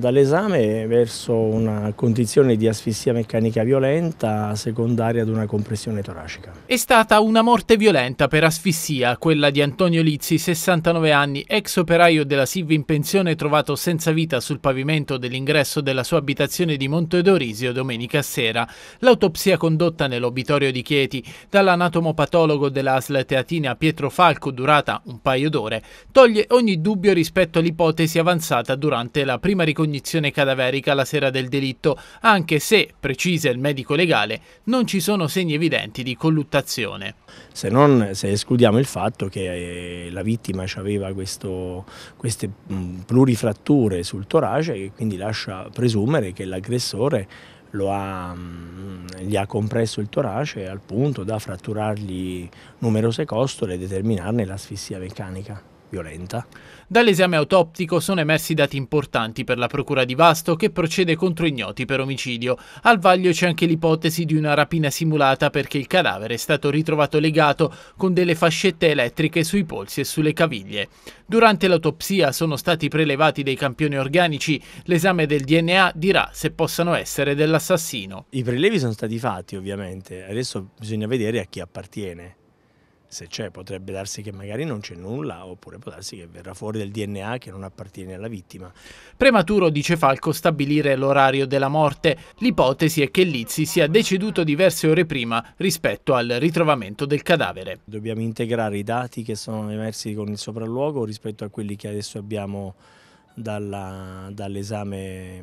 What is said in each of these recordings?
Dall'esame verso una condizione di asfissia meccanica violenta secondaria ad una compressione toracica. È stata una morte violenta per asfissia, quella di Antonio Lizzi, 69 anni, ex operaio della SIV in pensione trovato senza vita sul pavimento dell'ingresso della sua abitazione di Monte Dorisio domenica sera. L'autopsia condotta nell'obitorio di Chieti dall'anatomopatologo della ASL Teatina Pietro Falco durata un paio d'ore toglie ogni dubbio rispetto all'ipotesi avanzata durante la prima riconciliazione cognizione cadaverica la sera del delitto, anche se, precisa il medico legale, non ci sono segni evidenti di colluttazione. Se, non, se escludiamo il fatto che eh, la vittima aveva questo, queste mm, plurifratture sul torace che quindi lascia presumere che l'aggressore ha, mm, gli ha compresso il torace al punto da fratturargli numerose costole e determinarne l'asfissia meccanica violenta. Dall'esame autoptico sono emersi dati importanti per la procura di Vasto che procede contro ignoti per omicidio. Al vaglio c'è anche l'ipotesi di una rapina simulata perché il cadavere è stato ritrovato legato con delle fascette elettriche sui polsi e sulle caviglie. Durante l'autopsia sono stati prelevati dei campioni organici, l'esame del DNA dirà se possano essere dell'assassino. I prelevi sono stati fatti ovviamente, adesso bisogna vedere a chi appartiene se c'è, potrebbe darsi che magari non c'è nulla, oppure può darsi che verrà fuori del DNA che non appartiene alla vittima. Prematuro, dice Falco, stabilire l'orario della morte. L'ipotesi è che Lizzi sia deceduto diverse ore prima rispetto al ritrovamento del cadavere. Dobbiamo integrare i dati che sono emersi con il sopralluogo rispetto a quelli che adesso abbiamo dall'esame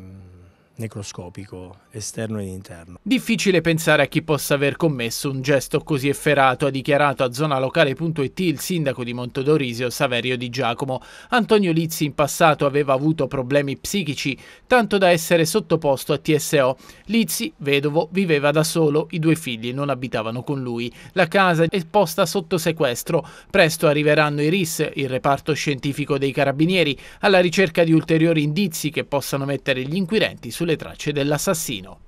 necroscopico, esterno ed interno. Difficile pensare a chi possa aver commesso un gesto così efferato, ha dichiarato a zonalocale.it il sindaco di Montodorisio Saverio Di Giacomo. Antonio Lizzi in passato aveva avuto problemi psichici, tanto da essere sottoposto a TSO. Lizzi, vedovo, viveva da solo, i due figli non abitavano con lui. La casa è posta sotto sequestro. Presto arriveranno i RIS, il reparto scientifico dei carabinieri, alla ricerca di ulteriori indizi che possano mettere gli inquirenti sulle sulle tracce dell'assassino.